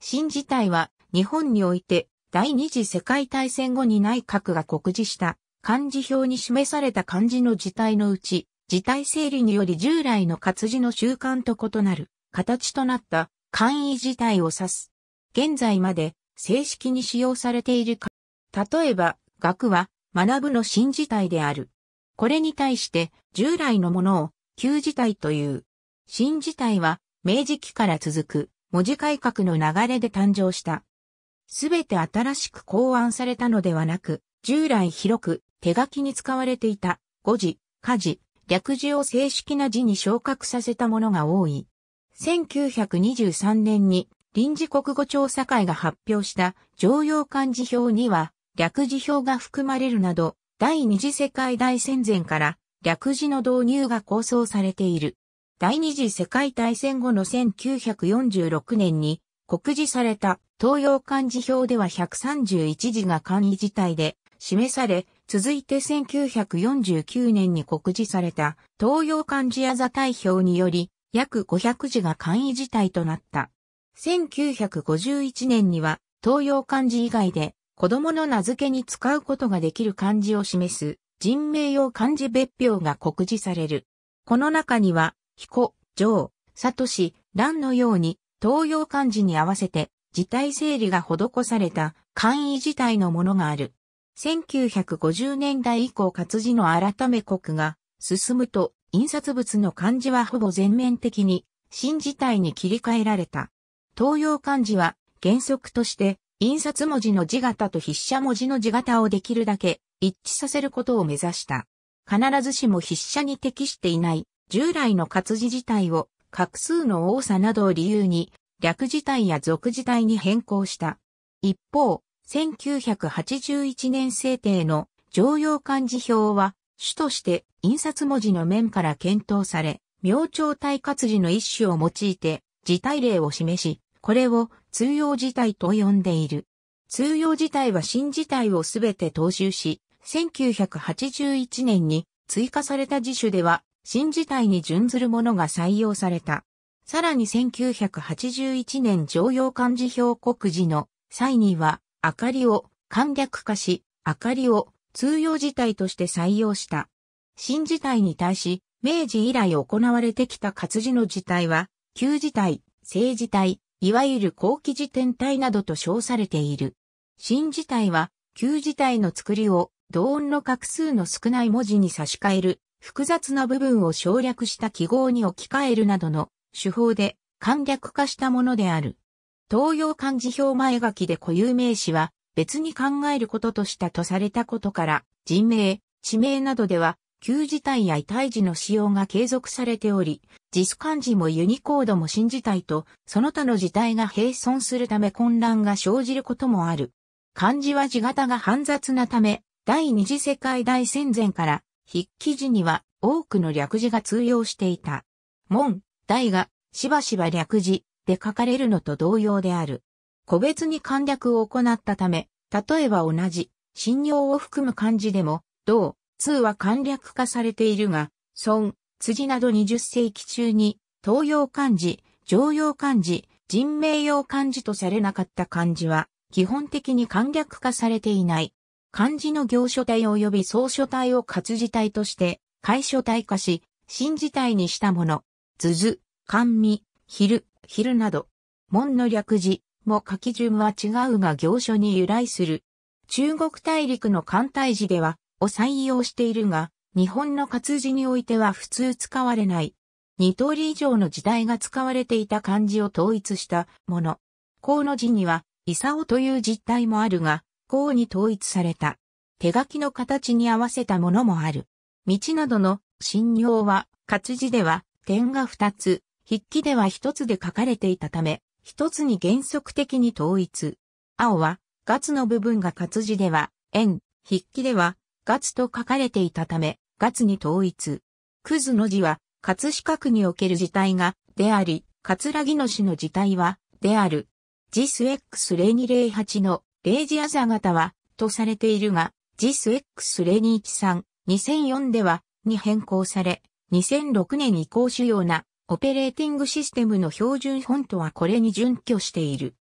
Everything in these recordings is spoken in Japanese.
新自体は日本において第二次世界大戦後に内閣が告示した漢字表に示された漢字の字体のうち、字体整理により従来の活字の習慣と異なる形となった簡易字体を指す。現在まで正式に使用されている例えば、学は学ぶの新字体である。これに対して従来のものを旧字体という。新字体は明治期から続く文字改革の流れで誕生した。すべて新しく考案されたのではなく、従来広く手書きに使われていた語字、家字、略字を正式な字に昇格させたものが多い。1923年に臨時国語調査会が発表した常用漢字表には略字表が含まれるなど第二次世界大戦前から略字の導入が構想されている。第二次世界大戦後の1946年に告示された東洋漢字表では131字が漢字体で示され、続いて1949年に告示された東洋漢字あざ大表により約500字が簡易字体となった。1951年には東洋漢字以外で子供の名付けに使うことができる漢字を示す人名用漢字別表が告示される。この中には彦、城、氏、蘭のように東洋漢字に合わせて字体整理が施された簡易字体のものがある。1950年代以降活字の改め国が進むと印刷物の漢字はほぼ全面的に新字体に切り替えられた。東洋漢字は原則として印刷文字の字型と筆写文字の字型をできるだけ一致させることを目指した。必ずしも筆写に適していない従来の活字自体を、画数の多さなどを理由に、略字体や俗字体に変更した。一方、1981年制定の常用漢字表は、主として印刷文字の面から検討され、明朝体活字の一種を用いて、字体例を示し、これを通用字体と呼んでいる。通用字体は新字体をすべて踏襲し、1981年に追加された辞書では新事態に準ずるものが採用された。さらに1981年常用漢字表告示の際には、明かりを簡略化し、明かりを通用事態として採用した。新事態に対し、明治以来行われてきた活字の事態は、旧事態、正事態、いわゆる後期時点体などと称されている。新事態は、旧事態の作りを、同音の画数の少ない文字に差し替える複雑な部分を省略した記号に置き換えるなどの手法で簡略化したものである。東洋漢字表前書きで固有名詞は別に考えることとしたとされたことから、人名、地名などでは、旧字体や異体字の使用が継続されており、ジス漢字もユニコードも新字体と、その他の字体が並存するため混乱が生じることもある。漢字は字型が煩雑なため、第二次世界大戦前から筆記時には多くの略字が通用していた。門、題がしばしば略字で書かれるのと同様である。個別に簡略を行ったため、例えば同じ、信用を含む漢字でも、同、通は簡略化されているが、孫、辻など20世紀中に、東洋漢字、常用漢字、人名用漢字とされなかった漢字は、基本的に簡略化されていない。漢字の行書体及び草書体を活字体として、解書体化し、新字体にしたもの、図図、漢味、昼、昼など、門の略字も書き順は違うが行書に由来する。中国大陸の漢体字では、を採用しているが、日本の活字においては普通使われない。二通り以上の時代が使われていた漢字を統一したもの。河の字には、イサオという実体もあるが、項に統一された。手書きの形に合わせたものもある。道などの信用は、活字では点が2つ、筆記では1つで書かれていたため、1つに原則的に統一。青は、月の部分が活字では、円、筆記では、月と書かれていたため、月に統一。クズの字は、葛四角における字体が、であり、葛城の字の字体は、である。ジス X0208 のアザー型は、とされているが、X レニ x 0さん、2004では、に変更され、2006年以降主要な、オペレーティングシステムの標準フォントはこれに準拠している。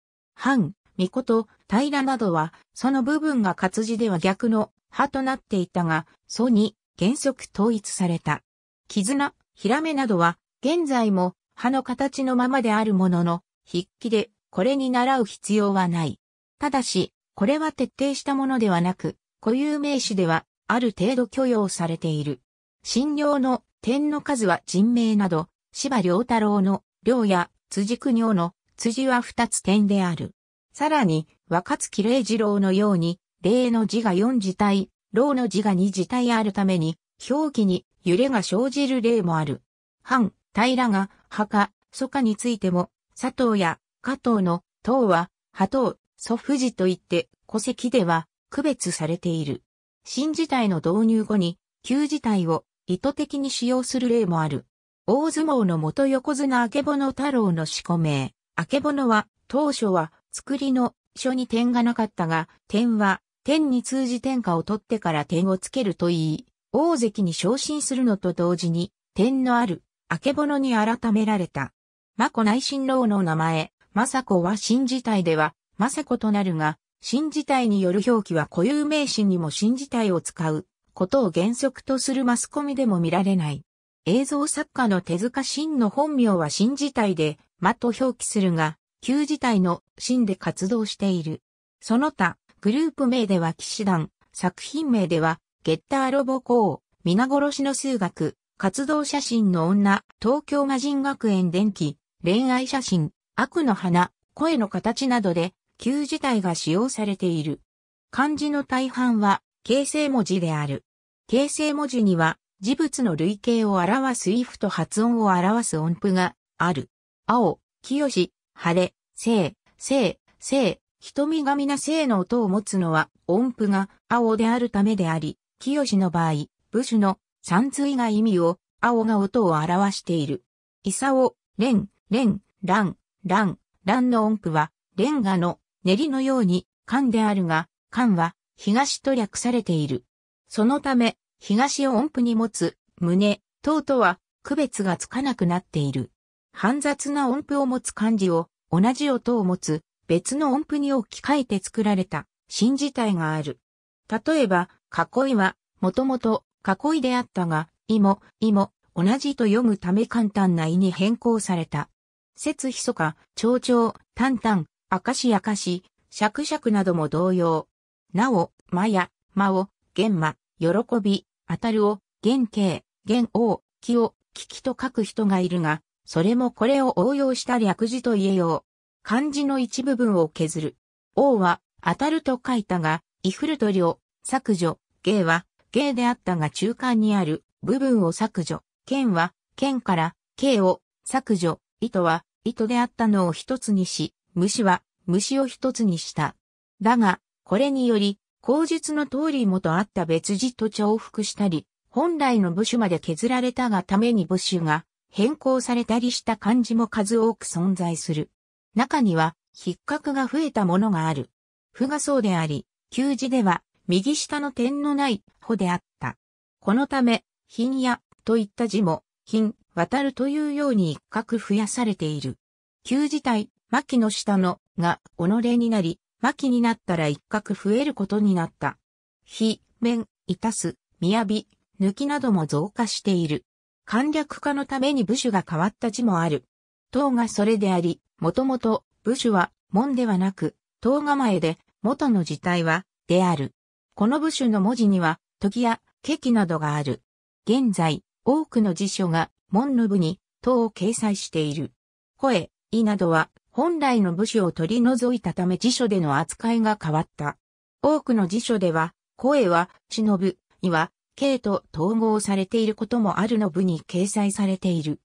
コト、タと、平などは、その部分が活字では逆の、派となっていたが、ソに原則統一された。絆、ヒラメなどは、現在も、派の形のままであるものの、筆記で、これに習う必要はない。ただし、これは徹底したものではなく、固有名詞ではある程度許容されている。診療の点の数は人名など、芝良太郎の良や辻国尿の辻は二つ点である。さらに、若月礼二郎のように、礼の字が四字体、老の字が二字体あるために、表記に揺れが生じる例もある。藩、平が、墓、祖家についても、佐藤や加藤の、塔は、波藤、祖父寺といって、戸籍では区別されている。新時代の導入後に、旧時代を意図的に使用する例もある。大相撲の元横綱明の太郎の四股名。のは、当初は、作りの書に点がなかったが、点は、天に通じ天下を取ってから点をつけるといい、大関に昇進するのと同時に、点のある、明のに改められた。真子内親王の名前、雅子は新時代では、雅子となるが、新字体による表記は固有名詞にも新字体を使うことを原則とするマスコミでも見られない。映像作家の手塚真の本名は新字体で、まと表記するが、旧字体の真で活動している。その他、グループ名では騎士団、作品名では、ゲッターロボコー、皆殺しの数学、活動写真の女、東京魔人学園電気、恋愛写真、悪の花、声の形などで、旧自体が使用されている。漢字の大半は形成文字である。形成文字には事物の類型を表す if と発音を表す音符がある。青、清、晴れ、生、生、生、瞳がな生の音を持つのは音符が青であるためであり、清の場合、武士の三以が意味を青が音を表している。イサオ、レン、レン、ラン、ラン、ランの音符はレンガの練りのように漢であるが、漢は東と略されている。そのため、東を音符に持つ、胸、等とは区別がつかなくなっている。煩雑な音符を持つ漢字を、同じ音を持つ、別の音符に置き換えて作られた、新字体がある。例えば、囲いは、もともと、囲いであったが、いも、いも、同じと読むため簡単な意に変更された。節ひそか、長々、淡々、明明シ、しゃくしゃくなども同様。なお、まや、まを、玄馬、喜び、あたるを、げんおう、きを、ききと書く人がいるが、それもこれを応用した略字と言えよう。漢字の一部分を削る。王は、当たると書いたが、イフルと量、削除、芸は、芸であったが中間にある部分を削除、剣は、剣から、いを削除、糸は、糸であったのを一つにし、虫は虫を一つにした。だが、これにより、口述の通り元あった別字と重複したり、本来の部首まで削られたがために部首が変更されたりした漢字も数多く存在する。中には、筆格が増えたものがある。符がそうであり、旧字では、右下の点のない穂であった。このため、品やといった字も、品、渡るというように一角増やされている。旧字体、牧の下の、が、己になり、牧になったら一角増えることになった。非、面、いたす、雅、抜きなども増加している。簡略化のために部首が変わった字もある。党がそれであり、もともと、部首は、門ではなく、党構えで、元の字体は、である。この部首の文字には、時や、劇などがある。現在、多くの辞書が、門の部に、党を掲載している。声、いなどは、本来の部首を取り除いたため辞書での扱いが変わった。多くの辞書では、声は、忍ぶ、には、形と統合されていることもあるの部に掲載されている。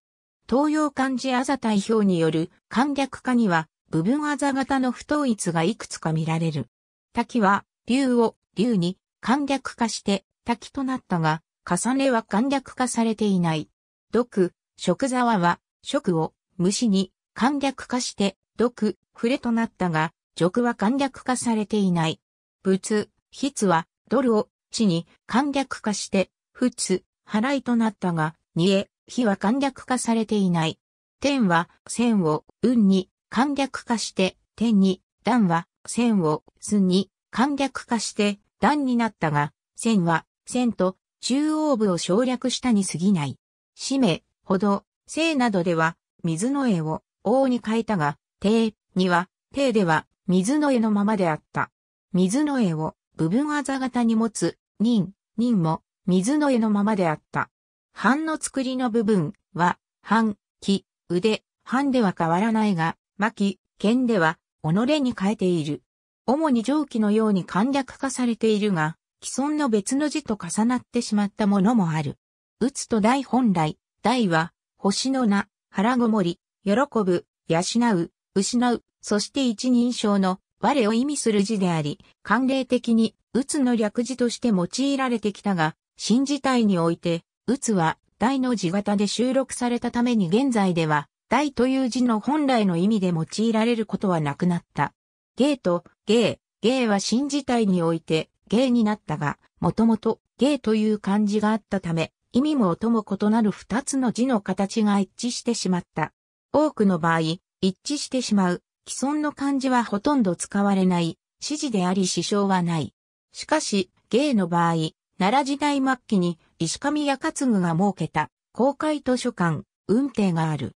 東洋漢字あざ代表による簡略化には、部分あざ型の不統一がいくつか見られる。滝は、竜を、竜に、簡略化して、滝となったが、重ねは簡略化されていない。毒、食沢は、食を、虫に、簡略化して、毒、触れとなったが、俗は簡略化されていない。仏、筆は、ドルを、地に簡略化して、仏、払いとなったが、にえ、火は簡略化されていない。天は、線を、運に簡略化して、天に、段は、線を、寸に簡略化して、段になったが、線は、線と、中央部を省略したに過ぎない。使命ほど、性などでは、水の絵を、王に変えたが、帝には、帝では、水の絵のままであった。水の絵を部分あざ型に持つ、任、任も、水の絵のままであった。半の作りの部分は、半、木、腕、半では変わらないが、巻、剣では、己に変えている。主に蒸気のように簡略化されているが、既存の別の字と重なってしまったものもある。打つと大本来、大は、星の名、腹ごもり、喜ぶ、養う、失う、そして一人称の我を意味する字であり、慣例的に、うつの略字として用いられてきたが、新時代において、うつは、大の字型で収録されたために現在では、大という字の本来の意味で用いられることはなくなった。ゲーと、ゲ芸ゲーは新時代において、ゲになったが、もともと、ゲという漢字があったため、意味も音も異なる二つの字の形が一致してしまった。多くの場合、一致してしまう、既存の漢字はほとんど使われない、指示であり支障はない。しかし、芸の場合、奈良時代末期に石上や勝具が設けた公開図書館、運転がある。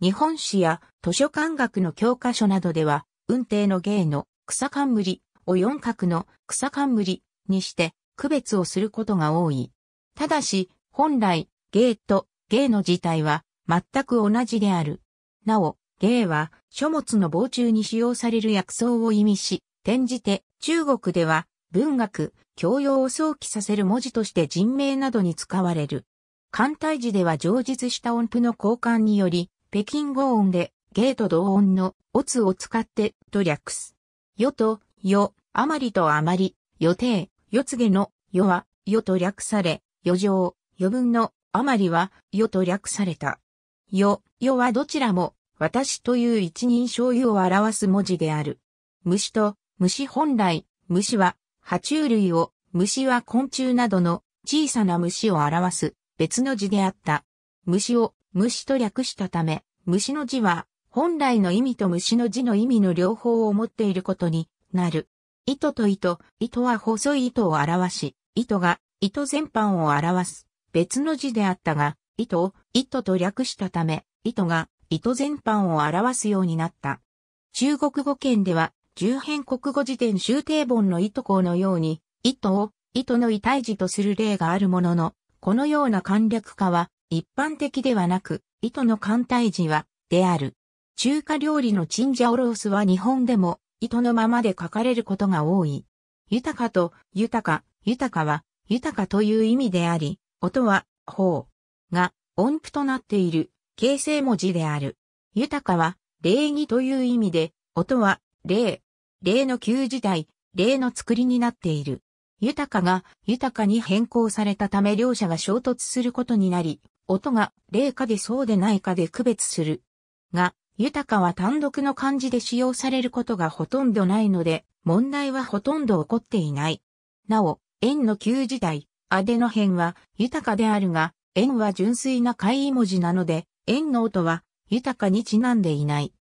日本史や図書館学の教科書などでは、運転の芸の草冠を四角の草冠にして区別をすることが多い。ただし、本来、芸と芸の自体は全く同じである。なお、芸は書物の傍中に使用される薬草を意味し、転じて中国では文学、教養を想起させる文字として人名などに使われる。簡体字では上述した音符の交換により、北京語音で、ゲーと同音の、オツを使って、と略す。よと、よ、あまりとあまり、予定、よつげの、よは、よと略され、余剰、余分の、あまりは、よと略された。よ、よはどちらも、私という一人称油を表す文字である。虫と、虫本来、虫は、爬虫類を、虫は昆虫などの小さな虫を表す別の字であった。虫を虫と略したため、虫の字は本来の意味と虫の字の意味の両方を持っていることになる。糸と糸、糸は細い糸を表し、糸が糸全般を表す別の字であったが、糸を糸と略したため、糸が糸全般を表すようになった。中国語圏では、十編国語辞典修定本の糸図項のように、糸を糸の異体字とする例があるものの、このような簡略化は一般的ではなく、糸の簡体字は、である。中華料理のチンジャオロースは日本でも、糸のままで書かれることが多い。豊かと、豊か、豊かは、豊かという意味であり、音は、方が、音符となっている。形成文字である。豊かは、礼儀という意味で、音は、礼。礼の旧時代、礼の作りになっている。豊かが、豊かに変更されたため両者が衝突することになり、音が、礼かでそうでないかで区別する。が、豊かは単独の漢字で使用されることがほとんどないので、問題はほとんど起こっていない。なお、円の旧時代、アデの辺は、豊かであるが、円は純粋な会意文字なので、縁の音は、豊かにちなんでいない。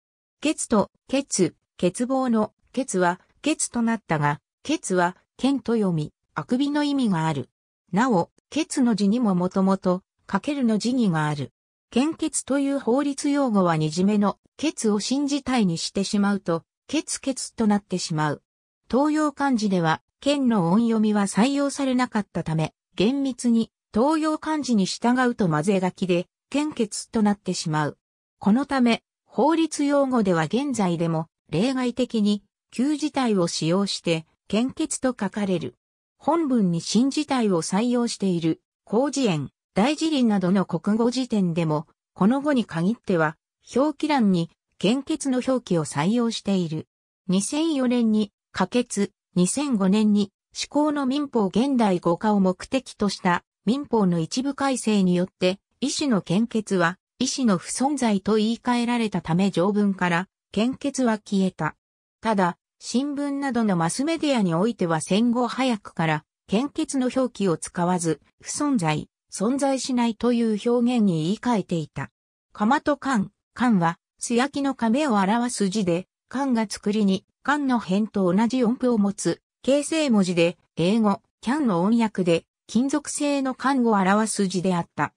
血と、血、欠乏の、血は、血となったが、血は、剣と読み、あくびの意味がある。なお、血の字にももともと、かけるの字義がある。献血という法律用語はにじめの、血を信じたいにしてしまうと、血血となってしまう。東洋漢字では、剣の音読みは採用されなかったため、厳密に東洋漢字に従うと混ぜ書きで、献血となってしまう。このため、法律用語では現在でも例外的に旧字体を使用して献血と書かれる。本文に新字体を採用している、広辞苑、大辞林などの国語辞典でも、この語に限っては、表記欄に献血の表記を採用している。2004年に、可決、2005年に、施行の民法現代語化を目的とした民法の一部改正によって医師の献血は、医師の不存在と言い換えられたため条文から、献血は消えた。ただ、新聞などのマスメディアにおいては戦後早くから、献血の表記を使わず、不存在、存在しないという表現に言い換えていた。釜と缶、缶は、素焼きの亀を表す字で、缶が作りに、缶の辺と同じ音符を持つ、形成文字で、英語、キャンの音訳で、金属製の缶を表す字であった。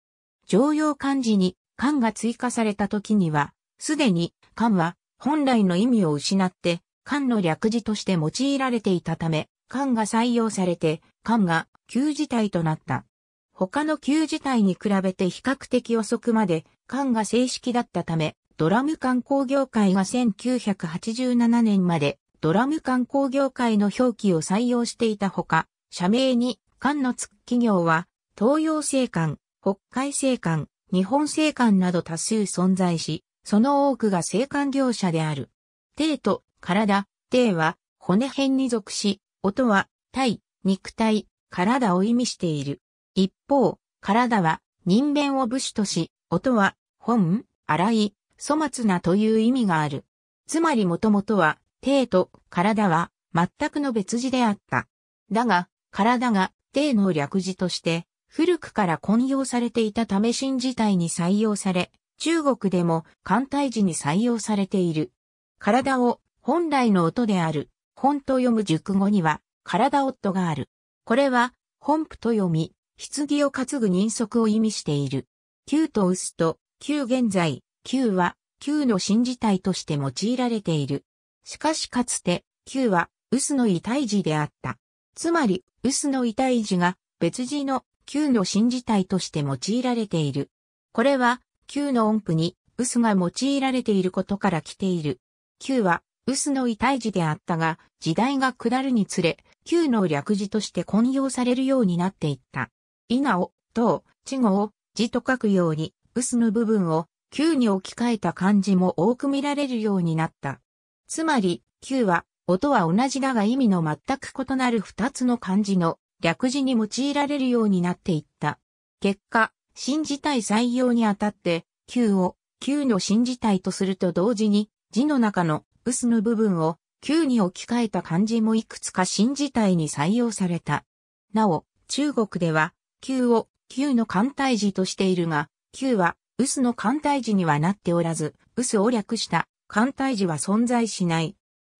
常用漢字に漢が追加された時には、すでに漢は本来の意味を失って漢の略字として用いられていたため、漢が採用されて漢が旧字体となった。他の旧字体に比べて比較的遅くまで漢が正式だったため、ドラム観光業界が1987年までドラム観光業界の表記を採用していたほか、社名に、漢の付く企業は、東洋製漢。北海製缶、日本製缶など多数存在し、その多くが製缶業者である。手と体、手は骨辺に属し、音は体、肉体、体を意味している。一方、体は人弁を武士とし、音は本、荒い、粗末なという意味がある。つまりもともとは、手と体は全くの別字であった。だが、体が手の略字として古くから混用されていたため新自体に採用され、中国でも艦隊時に採用されている。体を本来の音である、本と読む熟語には、体夫がある。これは、本譜と読み、棺を担ぐ人足を意味している。旧と薄と、旧現在、旧は、旧の新事体として用いられている。しかしかつて、旧は、薄の遺体児であった。つまり、薄の遺体児が、別字の旧の新字体として用いられている。これは旧の音符に臼が用いられていることから来ている。旧は臼の異体字であったが、時代が下るにつれ、旧の略字として混用されるようになっていった。いなを、と稚語を字と書くように、臼の部分を旧に置き換えた漢字も多く見られるようになった。つまり、旧は、音は同じだが意味の全く異なる二つの漢字の略字に用いられるようになっていった。結果、新字体採用にあたって、旧を Q の新字体とすると同時に、字の中の薄の部分を旧に置き換えた漢字もいくつか新字体に採用された。なお、中国では、旧を Q の簡体字としているが、旧は薄の簡体字にはなっておらず、薄を略した簡体字は存在しない。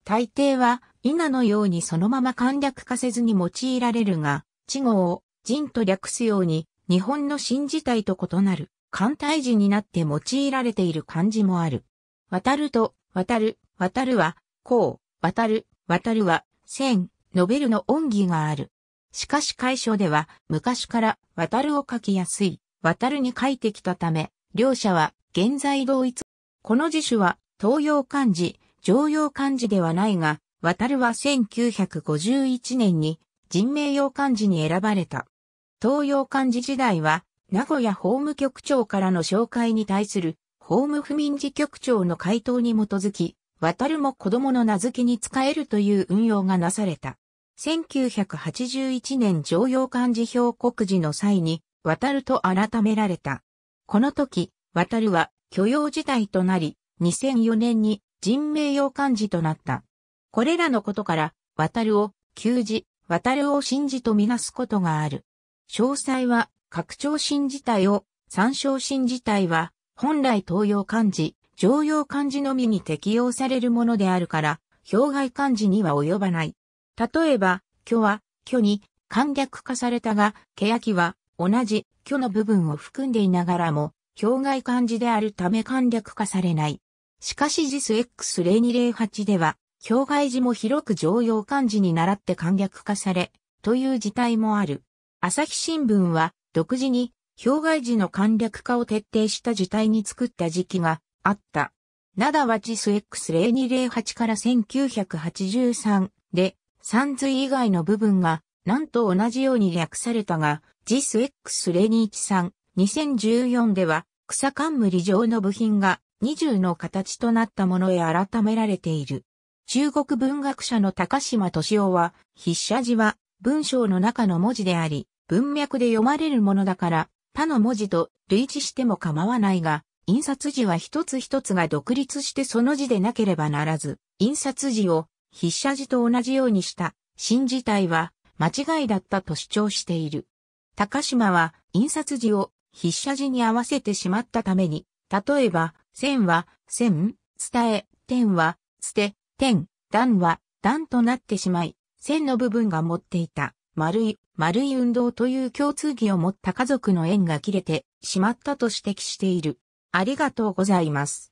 大抵は皆のようにそのまま簡略化せずに用いられるが、地語を人と略すように、日本の新字体と異なる、簡体字になって用いられている漢字もある。渡ると、渡る、渡るは、こう、渡る、渡るは、千、ノベルの恩義がある。しかし解消では、昔から、渡るを書きやすい、渡るに書いてきたため、両者は、現在同一。この辞書は、東洋漢字、常用漢字ではないが、渡るは1951年に人名洋漢字に選ばれた。東洋漢字時代は、名古屋法務局長からの紹介に対する法務不民事局長の回答に基づき、渡るも子供の名付けに使えるという運用がなされた。1981年常用漢字表告示の際に、渡ると改められた。この時、渡るは許容時代となり、2004年に人名用漢字となった。これらのことから、渡るを、旧字、渡るを信じとみなすことがある。詳細は、拡張新字体を、参照新字体は、本来東洋漢字、常用漢字のみに適用されるものであるから、表外漢字には及ばない。例えば、虚は、虚に、簡略化されたが、欅は、同じ、虚の部分を含んでいながらも、表外漢字であるため簡略化されない。しかし JIS X0208 では、境外寺も広く常用漢字に倣って簡略化され、という事態もある。朝日新聞は、独自に、境外寺の簡略化を徹底した事態に作った時期があった。灘はジス X0208 から1983で、三髄以外の部分が、なんと同じように略されたが、ジス X0213、2014では、草冠状の部品が20の形となったものへ改められている。中国文学者の高島敏夫は、筆写字は文章の中の文字であり、文脈で読まれるものだから、他の文字と類似しても構わないが、印刷字は一つ一つが独立してその字でなければならず、印刷字を筆写字と同じようにした新字体は間違いだったと主張している。高島は印刷字を筆写字に合わせてしまったために、例えば、線は線、伝え、点は、捨て、点、段は段となってしまい、線の部分が持っていた丸い、丸い運動という共通技を持った家族の縁が切れてしまったと指摘している。ありがとうございます。